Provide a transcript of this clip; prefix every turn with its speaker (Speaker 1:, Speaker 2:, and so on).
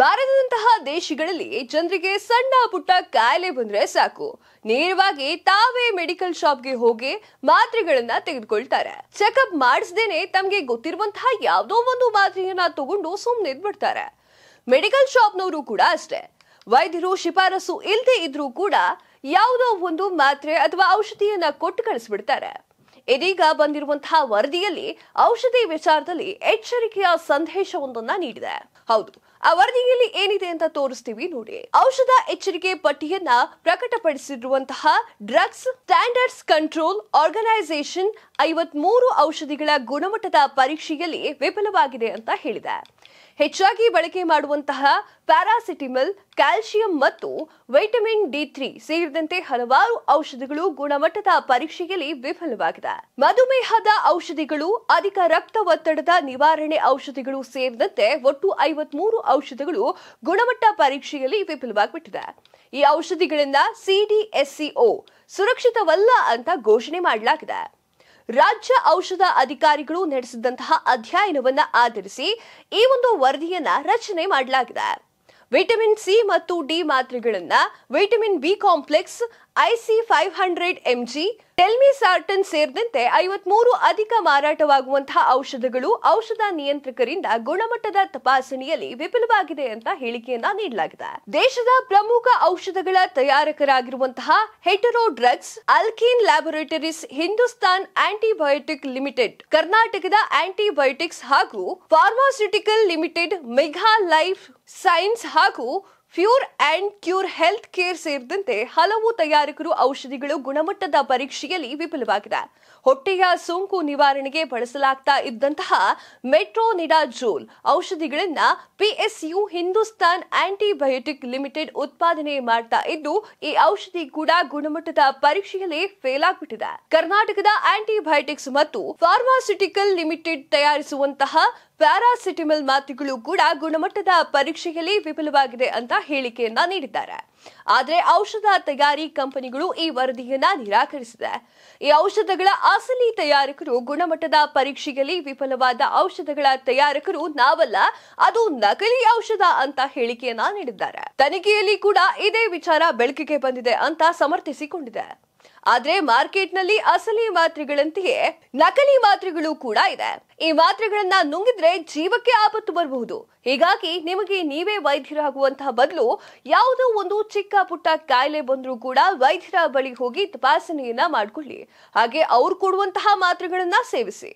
Speaker 1: ಭಾರತದಂತಹ ದೇಶಗಳಲ್ಲಿ ಜನರಿಗೆ ಸಣ್ಣ ಪುಟ್ಟ ಕಾಯಿಲೆ ಬಂದ್ರೆ ಸಾಕು ನೇರವಾಗಿ ತಾವೇ ಮೆಡಿಕಲ್ ಶಾಪ್ಗೆ ಹೋಗಿ ಮಾತ್ರೆಗಳನ್ನ ತೆಗೆದುಕೊಳ್ತಾರೆ ಚೆಕಪ್ ಮಾಡಿಸ್ದೇನೆ ತಮಗೆ ಗೊತ್ತಿರುವಂತಹ ಯಾವುದೋ ಒಂದು ಮಾತ್ರೆಯನ್ನ ತಗೊಂಡು ಸುಮ್ಮನೆ ಬಿಡ್ತಾರೆ ಮೆಡಿಕಲ್ ಶಾಪ್ನವರು ಕೂಡ ಅಷ್ಟೇ ವೈದ್ಯರು ಶಿಫಾರಸು ಇಲ್ಲದೆ ಇದ್ರೂ ಕೂಡ ಯಾವುದೋ ಒಂದು ಮಾತ್ರೆ ಅಥವಾ ಔಷಧಿಯನ್ನ ಕೊಟ್ಟು ಕಳಿಸ್ಬಿಡ್ತಾರೆ ಇದೀಗ ಬಂದಿರುವಂತಹ ವರದಿಯಲ್ಲಿ ಔಷಧಿ ವಿಚಾರದಲ್ಲಿ ಎಚ್ಚರಿಕೆಯ ಸಂದೇಶವೊಂದನ್ನ ನೀಡಿದೆ ಹೌದು ಆ ವರದಿಯಲ್ಲಿ ಏನಿದೆ ಅಂತ ತೋರಿಸ್ತೀವಿ ನೋಡಿ ಔಷಧ ಎಚ್ಚರಿಕೆ ಪಟ್ಟಿಯನ್ನ ಪ್ರಕಟಪಡಿಸಿರುವಂತಹ ಡ್ರಗ್ಸ್ ಸ್ಟ್ಯಾಂಡರ್ಡ್ಸ್ ಕಂಟ್ರೋಲ್ ಆರ್ಗನೈಸೇಷನ್ ಐವತ್ ಔಷಧಿಗಳ ಗುಣಮಟ್ಟದ ಪರೀಕ್ಷೆಯಲ್ಲಿ ವಿಫಲವಾಗಿದೆ ಅಂತ ಹೇಳಿದೆ ಹೆಚ್ಚಾಗಿ ಬಳಕೆ ಮಾಡುವಂತಹ ಪ್ಯಾರಾಸಿಟಿಮಲ್ ಕ್ಯಾಲ್ಸಿಯಂ ಮತ್ತು ವೈಟಮಿನ್ ಡಿ ತ್ರೀ ಸೇರಿದಂತೆ ಹಲವಾರು ಔಷಧಿಗಳು ಗುಣಮಟ್ಟದ ಪರೀಕ್ಷೆಯಲ್ಲಿ ವಿಫಲವಾಗಿದೆ ಮಧುಮೇಹದ ಔಷಧಿಗಳು ಅಧಿಕ ರಕ್ತ ಒತ್ತಡದ ನಿವಾರಣೆ ಔಷಧಿಗಳು ಸೇರಿದಂತೆ ಒಟ್ಟು ಐವತ್ಮೂರು ಔಷಧಿಗಳು ಗುಣಮಟ್ಟ ಪರೀಕ್ಷೆಯಲ್ಲಿ ವಿಫಲವಾಗಿಬಿಟ್ಟಿದೆ ಈ ಔಷಧಿಗಳಿಂದ ಸಿಡಿಎಸ್ಸಿಒ ಸುರಕ್ಷಿತವಲ್ಲ ಅಂತ ಘೋಷಣೆ ಮಾಡಲಾಗಿದೆ ರಾಜ್ಯ ಔಷಧ ಅಧಿಕಾರಿಗಳು ನಡೆಸಿದಂತಹ ಅಧ್ಯಯನವನ್ನ ಆಧರಿಸಿ ಈ ಒಂದು ವರದಿಯನ್ನ ರಚನೆ ಮಾಡಲಾಗಿದೆ ವಿಟಮಿನ್ ಸಿ ಮತ್ತು ಡಿ ಮಾತ್ರೆಗಳನ್ನ vitamin B complex I C five hundred mg telmisartan ಸೇರಿದಂತೆ ಐವತ್ಮೂರು ಅಧಿಕ ಮಾರಾಟವಾಗುವಂತಹ ಔಷಧಗಳು ಔಷಧ ನಿಯಂತ್ರಕರಿಂದ ಗುಣಮಟ್ಟದ ತಪಾಸಣೆಯಲ್ಲಿ ವಿಫಲವಾಗಿದೆ ಅಂತ ಹೇಳಿಕೆಯನ್ನ ನೀಡಲಾಗಿದೆ ದೇಶದ ಪ್ರಮುಖ ಔಷಧಗಳ ತಯಾರಕರಾಗಿರುವಂತಹ Hetero drugs Alkem laboratories Hindustan antibiotic limited ಕರ್ನಾಟಕದ ಆಂಟಿಬಯೋಟಿಕ್ಸ್ ಹಾಗೂ pharmaceutical limited Megha life science ಹಾಗೂ pure and cure health care ಸೇರಿದಂತೆ ಹಲವು ತಯಾರಕರು ಔಷಧಿಗಳು ಗುಣಮಟ್ಟದ ಪರೀಕ್ಷೆಯಲ್ಲಿ ವಿಫಲವಾಗಿದೆ ಹೊಟ್ಟೆಯ ಸೋಂಕು ನಿವಾರಣೆಗೆ ಬಳಸಲಾಗ್ತಾ ಇದ್ದಂತಹ ಮೆಟ್ರೋನಿಡಾಜೋಲ್ ಔಷಧಿಗಳನ್ನ ಪಿಎಸ್ಯು ಹಿಂದೂಸ್ತಾನ್ ಆಂಟಿಬಯೋಟಿಕ್ ಲಿಮಿಟೆಡ್ ಉತ್ಪಾದನೆ ಮಾಡ್ತಾ ಇದ್ದು ಈ ಔಷಧಿ ಕೂಡ ಗುಣಮಟ್ಟದ ಪರೀಕ್ಷೆಯಲ್ಲಿ ಫೇಲ್ ಆಗ್ಬಿಟ್ಟಿದೆ ಕರ್ನಾಟಕದ ಆಂಟಿಬಯೋಟಿಕ್ಸ್ ಮತ್ತು ಫಾರ್ಮಾಸ್ಯೂಟಿಕಲ್ ಲಿಮಿಟೆಡ್ ತಯಾರಿಸುವಂತಹ ಪ್ಯಾರಾಸಿಟಿಮಲ್ ಮಾತ್ರೆಗಳು ಕೂಡ ಗುಣಮಟ್ಟದ ಪರೀಕ್ಷೆಯಲ್ಲಿ ವಿಫಲವಾಗಿದೆ ಅಂತ ಹೇಳಿಕೆಯನ್ನ ನೀಡಿದ್ದಾರೆ ಆದರೆ ಔಷಧ ತಯಾರಿ ಕಂಪನಿಗಳು ಈ ವರದಿಯನ್ನ ನಿರಾಕರಿಸಿದೆ ಈ ಔಷಧಗಳ ಅಸಲಿ ತಯಾರಕರು ಗುಣಮಟ್ಟದ ಪರೀಕ್ಷೆಯಲ್ಲಿ ವಿಫಲವಾದ ಔಷಧಗಳ ತಯಾರಕರು ನಾವಲ್ಲ ಅದು ನಕಲಿ ಔಷಧ ಅಂತ ಹೇಳಿಕೆಯನ್ನ ನೀಡಿದ್ದಾರೆ ತನಿಖೆಯಲ್ಲಿ ಕೂಡ ಇದೇ ವಿಚಾರ ಬೆಳಕಿಗೆ ಬಂದಿದೆ ಅಂತ ಸಮರ್ಥಿಸಿಕೊಂಡಿದೆ ಆದ್ರೆ ಮಾರ್ಕೆಟ್ನಲ್ಲಿ ಅಸಲಿ ಮಾತ್ರೆಗಳಂತೆಯೇ ನಕಲಿ ಮಾತ್ರೆಗಳು ಕೂಡ ಇದೆ ಈ ಮಾತ್ರೆಗಳನ್ನ ನುಂಗಿದ್ರೆ ಜೀವಕ್ಕೆ ಆಪತ್ತು ಬರಬಹುದು ಹೀಗಾಗಿ ನಿಮಗೆ ನೀವೇ ವೈದ್ಯರಾಗುವಂತಹ ಬದಲು ಯಾವುದೋ ಒಂದು ಚಿಕ್ಕ ಪುಟ್ಟ ಕಾಯಿಲೆ ಬಂದರೂ ಕೂಡ ವೈದ್ಯರ ಬಳಿ ಹೋಗಿ ತಪಾಸಣೆಯನ್ನ ಮಾಡಿಕೊಳ್ಳಿ ಹಾಗೆ ಅವ್ರು ಕೊಡುವಂತಹ ಮಾತ್ರೆಗಳನ್ನ ಸೇವಿಸಿ